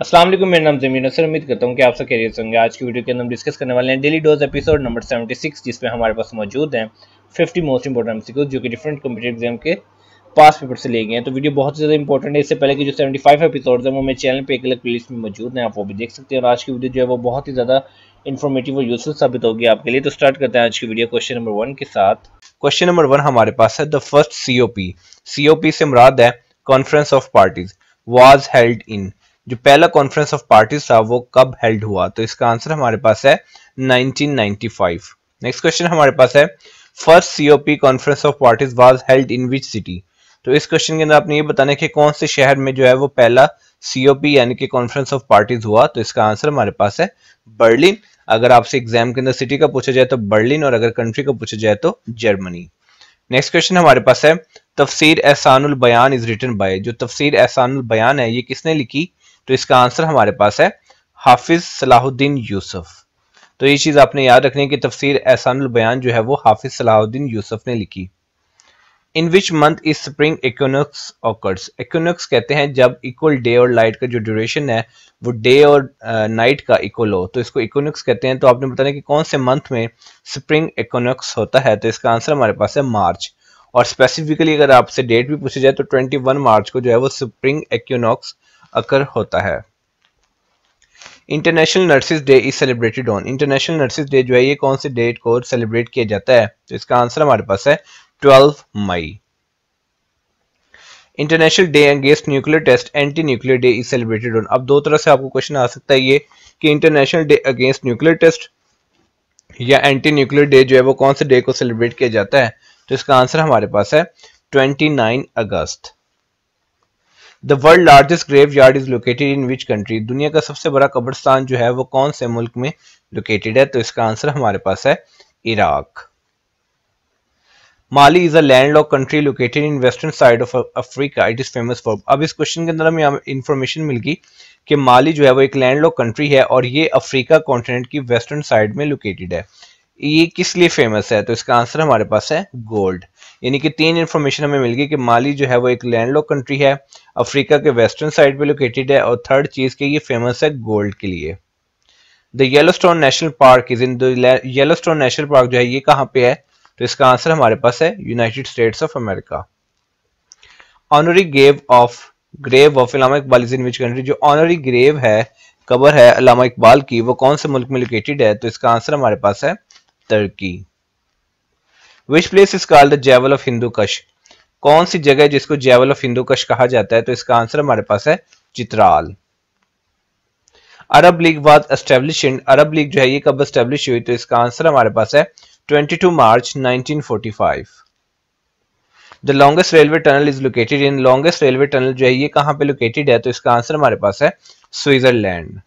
असलम मेरा नाम जमीन असर उम्मीद करता हूँ कि आप सब कैरियर होंगे आज की वीडियो के अंदर हम डिस्कस करने वाले हैं डेली डोज एपिसोड नंबर 76 जिसमें हमारे पास मौजूद हैं 50 मोस्ट इंपॉर्टेंट एमसीक्यूज जो कि डिफरेंट कम्पिटेटिव एग्जाम के पास पेपर से लिए गए हैं तो वीडियो बहुत ज़्यादा इंपॉर्टेंट है इससे पहले कि जो 75 एपिसोड है वो मेरे चैनल पर एक अलग प्लेलिस्ट में मौजूद हैं आप वो भी देख सकते हैं और आज की वीडियो जो है वो बहुत ही ज़्यादा इन्फॉर्मेटिव और यूजफुल साबित होगी आपके लिए तो स्टार्ट करते हैं आज की वीडियो क्वेश्चन नंबर वन के साथ क्वेश्चन नंबर वन हमारे पास है द फर्स्ट सीओपी सीओपी से मुराद है conference of parties was held in जो पहला कॉन्फ्रेंस ऑफ पार्टीज था वो कब हेल्ड हुआ तो इसका आंसर हमारे पास है 1995 नेक्स्ट क्वेश्चन हमारे पास है first COP conference of parties was held in which city तो इस क्वेश्चन के अंदर आपने ये बताना है कि कौन से शहर में जो है वो पहला सीओपी यानी कि कॉन्फ्रेंस ऑफ पार्टीज हुआ तो इसका आंसर हमारे पास है बर्लिन अगर आपसे एग्जाम के अंदर सिटी का पूछा जाए तो बर्लिन और अगर कंट्री का पूछा जाए तो जर्मनी नेक्स्ट क्वेश्चन हमारे पास है तफसीर एहसानुल बयान इज रिटन बाय जो तफसीर एहसानुल बयान है ये किसने लिखी तो इसका आंसर हमारे पास है हाफिज सलाहुद्दीन यूसुफ तो ये चीज़ आपने याद रखनी कि तफसीर एहसानुल बयान जो है वो हाफिज सलाहुद्दीन यूसुफ ने लिखी in which month is spring equinox occurs equinox कहते हैं जब इक्वल डे और लाइट का जो ड्यूरेशन है वो डे और नाइट का इक्वल हो तो इसको इक्विनोक्स कहते हैं तो आपने बताया कि कौन से मंथ में स्प्रिंग इक्विनोक्स होता है तो इसका आंसर हमारे पास है मार्च और स्पेसिफिकली अगर आपसे डेट भी पूछी जाए तो 21 मार्च को जो है वो स्प्रिंग इक्विनोक्स अकर होता है international nurses day is celebrated on international nurses day जो है ये कौन से डेट को सेलिब्रेट किया जाता है तो इसका आंसर हमारे पास है 12 मई international day against nuclear test anti nuclear day is celebrated on अब दो तरह से आपको क्वेश्चन आ सकता है ये कि international day against nuclear test या एंटी न्यूक्लियर डे जो है वो कौन से डे को सेलिब्रेट किया जाता है तो इसका आंसर हमारे पास है 29 अगस्त the world largest graveyard is located in which country दुनिया का सबसे बड़ा कब्रस्तान जो है वो कौन से मुल्क में लोकेटेड है तो इसका आंसर हमारे पास है Iraq Mali is a land lock country located in western side of Africa it is famous for अब इस क्वेश्चन के अंदर हमें इंफॉर्मेशन मिल गई कि माली जो है वो एक लैंड लॉक कंट्री है और ये अफ्रीका कॉन्टिनेंट की वेस्टर्न साइड में लोकेटेड है ये किस लिए फेमस है तो इसका आंसर हमारे पास है गोल्ड यानी कि तीन इन्फॉर्मेशन हमें मिल गई कि माली जो है वो एक लैंडलॉक कंट्री है अफ्रीका के वेस्टर्न साइड पे लोकेटेड है और थर्ड चीज़ के ये फेमस है गोल्ड के लिए the Yellowstone national park is in the Yellowstone national park जो है ये कहाँ पे है तो इसका आंसर हमारे पास है United States of America honorary grave of grave of Allama Iqbal is in which country जो ऑनरी ग्रेव है कबर है अलामा इकबाल की वो कौन से मुल्क में लोकेटेड है तो इसका आंसर हमारे पास है तुर्की which place is called the jewel of Hindu Kush कौन सी जगह जिसको जैवल ऑफ हिंदू कश कहा जाता है तो इसका आंसर हमारे पास है Chitral Arab League was establish Arab League जो है ये कब एस्टेब्लिश हुई तो इसका आंसर हमारे पास है 22 मार्च 1945 the longest railway tunnel is located in longest railway tunnel जो है ये कहां पे लोकेटेड है तो इसका आंसर हमारे पास है Switzerland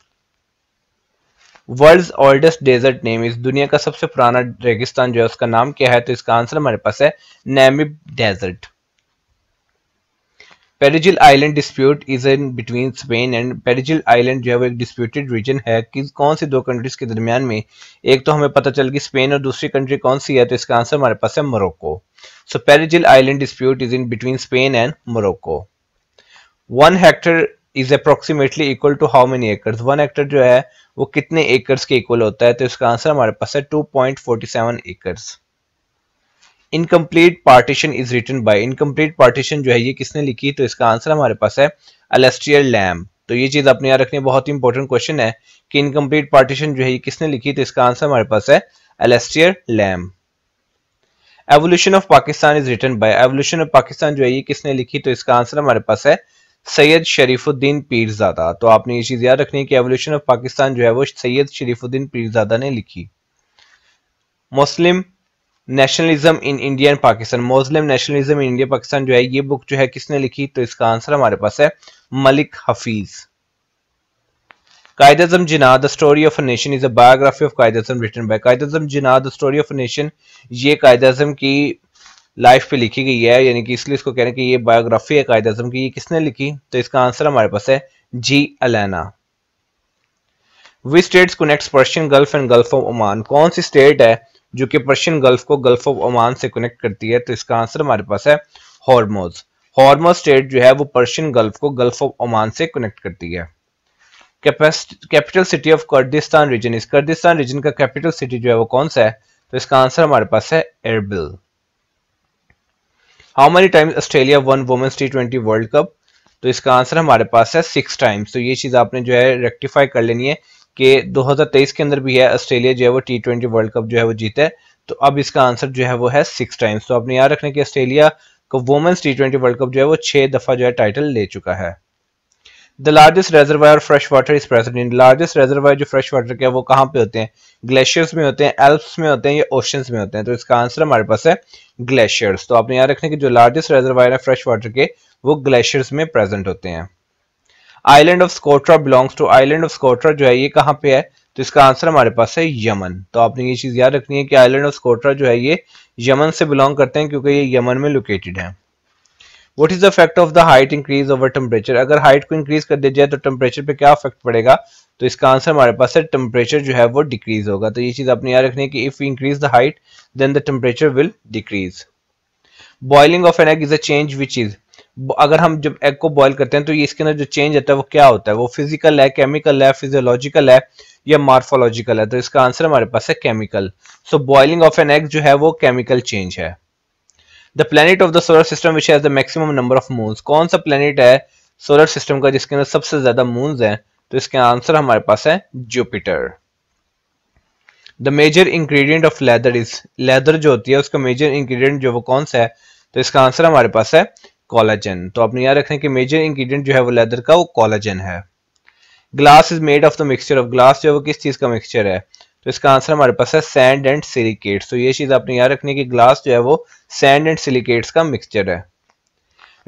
world oldest desert name इस दुनिया का सबसे पुराना रेगिस्तान जो है उसका नाम क्या है तो इसका आंसर हमारे पास है Namib desert Perejil island dispute is in between Spain and Perejil island जो है वो एक डिस्प्यूटेड रीजन है कि कौन सी दो कंट्रीज के दरमियान में एक तो हमें पता चल गई स्पेन और दूसरी कंट्री कौन सी है तो इसका आंसर हमारे पास है Morocco so Perejil island dispute is in between Spain and Morocco one hectare is approximately equal to how many acres one hectare जो है वो कितने एकर्स के इक्वल होता है तो इसका आंसर हमारे पास है seven acres incomplete partition is written by incomplete partition जो है ये किसने लिखी तो इसका आंसर हमारे पास है अलेस्ट्रियल लैम तो ये चीज अपने यहां रखनी बहुत ही इंपॉर्टेंट क्वेश्चन है कि इनकम्प्लीट पार्टीशन जो है ये किसने लिखी तो इसका आंसर हमारे पास है Alastair Lamb evolution of Pakistan is written by evolution of Pakistan जो है ये किसने लिखी तो इसका आंसर हमारे पास है सैयद शरीफुद्दीन पीरजादा तो आपने ये चीज़ याद रखनी है कि एवोल्यूशन ऑफ पाकिस्तान जो है वो सैयद शरीफुद्दीन पीरजादा ने लिखी Muslim nationalism in India and Pakistan Muslim nationalism in India Pakistan जो है ये बुक जो है किसने लिखी तो इसका आंसर हमारे पास है Malik Hafeez Quaid e Azam Jinnah story of Story of a Nation of a biography by Qaid Jinnah story of Qaid Azam ये Qaid की लाइफ पे लिखी गई है यानी कि इसलिए इसको कह रहे हैं कि ये बायोग्राफी है कायद अजम की ये किसने लिखी तो इसका आंसर हमारे पास है जी अलैना which states connects Persian Gulf and Gulf of Oman कौन सी स्टेट है जो कि पर्शियन गल्फ को गल्फ ऑफ ओमान से कनेक्ट करती है तो इसका आंसर हमारे पास है हॉर्मोज हॉर्मोज स्टेट जो है वो पर्शियन गल्फ को गल्फ ऑफ ओमान से कनेक्ट करती है capital city of Kurdistan region इस कर्दिस्तान रीजन का कैपिटल सिटी जो है वो कौन सा है तो इसका आंसर हमारे पास है Erbil how many times Australia won women's T twenty world cup तो इसका आंसर हमारे पास है सिक्स टाइम्स तो ये चीज़ आपने जो है रेक्टिफाई कर लेनी है कि 2023 के अंदर भी है ऑस्ट्रेलिया जो है वो टी ट्वेंटी वर्ल्ड कप जो है वो जीता है तो अब इसका आंसर जो है वो है सिक्स टाइम्स तो आपने याद रखना कि ऑस्ट्रेलिया को women's T twenty world cup जो है वो छह दफ़ा जो है टाइटल ले चुका है the largest reservoir fresh water is present in largest reservoir जो फ्रेश वाटर के वो कहाँ पे होते हैं ग्लेशियर्स में होते हैं एल्प्स में होते हैं या ओशंस में होते हैं तो इसका आंसर हमारे पास है ग्लेशियर्स तो आपने याद रखना कि जो लार्जेस्ट रेजरवायर है फ्रेश वाटर के वो ग्लेशियर्स में प्रेजेंट होते हैं island of Socotra belongs to island of Socotra जो है ये कहाँ पे है तो इसका आंसर हमारे पास है यमन तो आपने ये चीज़ याद रखनी है कि आइलैंड ऑफ स्कोट्रा जो है ये यमन से बिलोंग करते हैं क्योंकि ये यमन में लोकेटेड है what is the effect of the height increase over temperature अगर हाइट को इंक्रीज कर दिया जाए तो टेम्परेचर पे क्या इफेक्ट पड़ेगा तो इसका आंसर हमारे पास है टेम्परेचर जो है वो डिक्रीज होगा तो ये चीज आपने याद रखनी है कि if increase the height then the temperature will decrease boiling of an egg is a change which is अगर हम जब एग को बॉयल करते हैं तो ये इसके अंदर जो चेंज आता है वो क्या होता है वो फिजिकल है केमिकल है फिजियोलॉजिकल है या मार्फोलॉजिकल है तो इसका आंसर हमारे पास है chemical so boiling of an egg जो है वो केमिकल चेंज है the planet of the solar system which has the maximum number of moon कौन सा प्लेनेट है सोलर सिस्टम का जिसके अंदर सबसे ज्यादा मून्स हैं तो इसका आंसर हमारे पास है Jupiter the major ingredient of leather is leather जो होती है उसका मेजर इंग्रेडिएंट जो वो कौन सा है तो इसका आंसर हमारे पास है कॉलाजन तो आपने याद रखना कि मेजर इंग्रेडिएंट जो है वो लेदर का वो कॉलाजन है glass is made of the mixture of glass जो है वो किस चीज का मिक्सचर है तो इसका आंसर हमारे पास है सैंड एंड सिलिकेट्स तो ये चीज़ आपने याद रखनी है कि ग्लास जो है वो सैंड एंड सिलिकेट्स का मिक्सचर है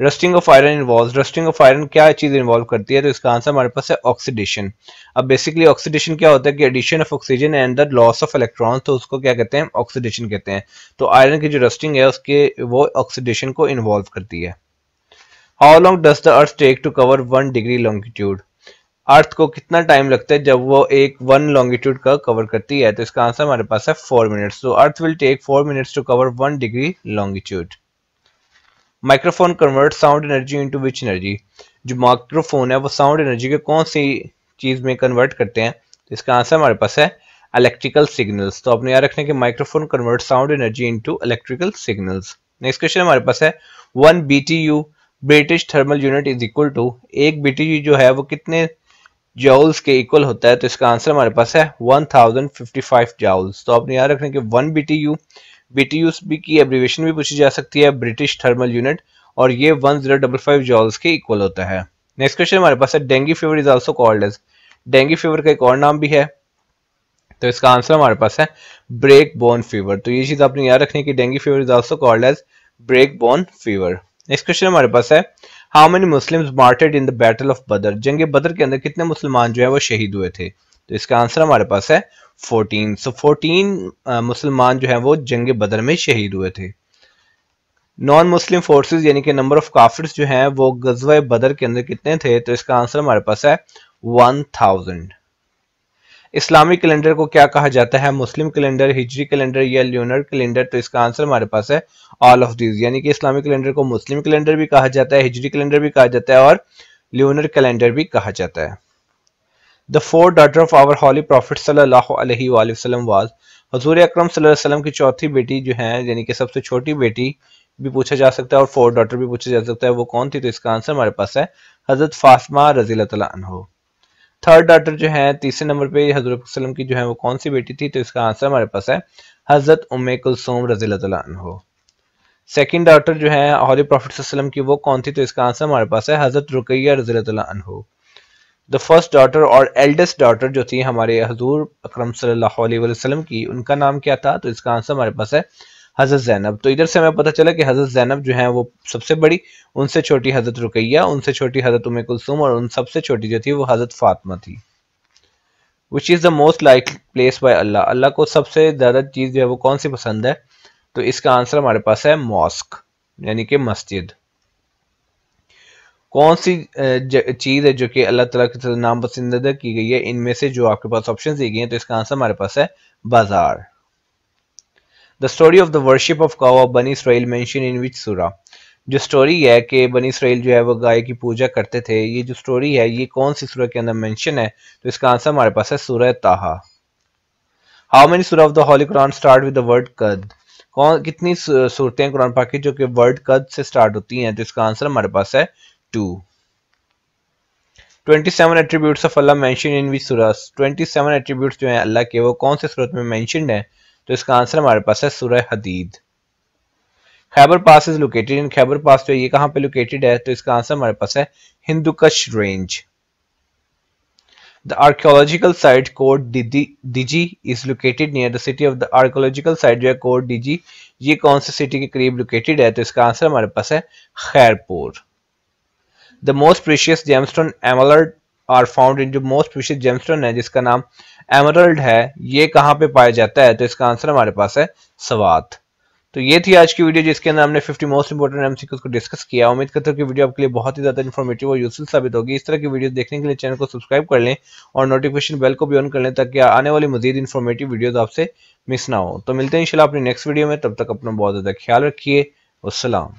rusting of iron involve rusting of iron क्या चीज़ इन्वॉल्व करती है तो इसका आंसर हमारे पास है ऑक्सीडेशन अब बेसिकली ऑक्सीडेशन क्या होता है कि addition of oxygen and the loss of electron तो उसको क्या कहते हैं ऑक्सीडेशन कहते हैं तो आयरन की जो रस्टिंग है उसके वो ऑक्सीडेशन को इन्वॉल्व करती है how long does the earth take to cover one degree longitude earth को कितना टाइम लगता है जब वो एक वन लॉन्गिट्यूड का कवर करती है तो इसका आंसर हमारे पास है फोर मिनट्स तो earth will take four minutes to cover one degree longitude microphone convert sound energy into which energy जो माइक्रोफोन है वो साउंड एनर्जी के कौन सी चीज में कन्वर्ट करते हैं तो इसका आंसर हमारे पास है इलेक्ट्रिकल सिग्नल्स तो आपने याद रखना कि microphone convert sound energy into electrical signals next question हमारे पास है one B British thermal unit is equal to एक बी जो है वो कितने जाउल्स के इक्वल होता है तो इसका आंसर हमारे पास है 1055 जाउल्स तो आपने याद रखना कि one B T U B T U की एब्रीवेशन भी पूछी जा सकती है ब्रिटिश थर्मल यूनिट और ये 1055 जाउल्स के इक्वल होता है नेक्स्ट क्वेश्चन हमारे पास है dengue fever is also called as dengue fever का एक और नाम भी है तो इसका आंसर हमारे पास है ब्रेक बोन फीवर तो ये चीज आपने याद रखनी कि dengue fever is also called as break bone fever next question हमारे पास है how many Muslim martyred in the battle of Badr जंग बदर के अंदर कितने मुसलमान जो है वो शहीद हुए थे तो इसका आंसर हमारे पास है 14 सो so, 14 uh, मुसलमान जो है वो जंग बदर में शहीद हुए थे नॉन मुस्लिम फोर्सेज यानी कि नंबर ऑफ काफिर जो हैं वो गजवा बदर के अंदर कितने थे तो इसका आंसर हमारे पास है 1000 इस्लामी कैलेंडर को क्या कहा जाता है मुस्लिम कैलेंडर हिजरी कैलेंडर या ल्यूनर कैलेंडर तो इसका आंसर हमारे पास है ऑल ऑफ दीज यानी कि इस्लामी कैलेंडर को मुस्लिम कैलेंडर भी कहा जाता है हिजरी कैलेंडर भी कहा जाता है और ल्यूनर कैलेंडर भी कहा जाता है the four daughter of our holy prophet सल्लाम वाज हजूर अक्रम वसल्लम की चौथी बेटी जो है यानी कि सबसे छोटी बेटी भी पूछा जा सकता है और फोर डॉटर भी पूछा जा सकता है वो कौन थी तो इसका आंसर हमारे पास है हजरत फासमा रजील तला थर्ड डॉटर जो है तीसरे नंबर पे हजरत की जो है वो कौन सी बेटी थी तो इसका आंसर हमारे पास है हजरत उम कुलसोम रजील हो सेकेंड डॉटर जो है और प्रॉफिट की वो कौन थी तो इसका आंसर हमारे पास है हजरत रुकैया रजील हो द फर्स्ट डॉटर और एल्डेस्ट डॉटर जो थी हमारे हजूर अक्रम सल्लल्लाहु अलैहि वसल्लम की उनका नाम क्या था तो इसका आंसर हमारे पास है हज़रत जैनब तो इधर से हमें पता चला कि हज़रत जैनब जो है वो सबसे बड़ी उनसे छोटी हज़रत रुकैया उनसे छोटी हज़रत उम कुलसुम और उन सबसे छोटी जो थी वो हज़रत फातमा थी which is the most like place by Allah Allah को सबसे ज़्यादा चीज़ जो है वो कौन सी पसंद है तो इसका आंसर हमारे पास है मॉस्क यानी कि मस्जिद कौन सी चीज़ है जो कि अल्लाह तला की नाम पसंदीदा की गई है इनमें से जो आपके पास ऑप्शन दी गई हैं तो इसका आंसर हमारे पास है बाजार the story of the worship of cow of बनी इसराइल मैंशन इन विच सूरा जो स्टोरी है कि बनी इसराइल जो है वो गाय की पूजा करते थे ये जो स्टोरी है ये कौन सी सूरह के अंदर मैंशन है तो इसका आंसर हमारे पास है सूरह ताहा हाउ मेनी सूरह of the holy Quran start with the word कद कौन कितनी सूरतें कुरान पाकि जो कि वर्ड कद से स्टार्ट होती हैं तो इसका आंसर हमारे पास है two 27 seven attributes of Allah mention in which सूरह 27 एट्रीब्यूट्स जो है अल्लाह के वो कौन से सूरत में मैंशनड है तो इसका आंसर हमारे पास है सुरह हदीद Khyber pass is located in Khyber pass जो ये कहां पे लोकेटेड है तो इसका आंसर हमारे पास है Hindu Kush range the archaeological site Kot Diji is located near the city of the archaeological site जो है कोर्ट डिजी ये कौन से सिटी के करीब लोकेटेड है तो इसका आंसर हमारे पास है Khairpur the most precious gemstone emerald are found in जो मोस्ट प्रीशियस जेमस्टोन है जिसका नाम एमरल्ड है ये कहाँ पे पाया जाता है तो इसका आंसर हमारे पास है सवात तो ये थी आज की वीडियो जिसके अंदर हमने 50 मोस्ट इंपॉर्टेंट एमसीक्यूज को डिस्कस किया उम्मीद करता हूँ कि वीडियो आपके लिए बहुत ही ज्यादा इन्फॉर्मेटिव और यूजफुल साबित होगी इस तरह की वीडियो देखने के लिए चैनल को सब्सक्राइब कर लें और नोटिफिकेशन बेल को भी ऑन कर लें ताकि आने वाली मजीद इन्फॉर्मेटिव वीडियो आपसे मिस ना हो तो मिलते हैं इंशाल्लाह अपनी नेक्स्ट वीडियो में तब तक अपना बहुत ज्यादा ख्याल रखिए असलम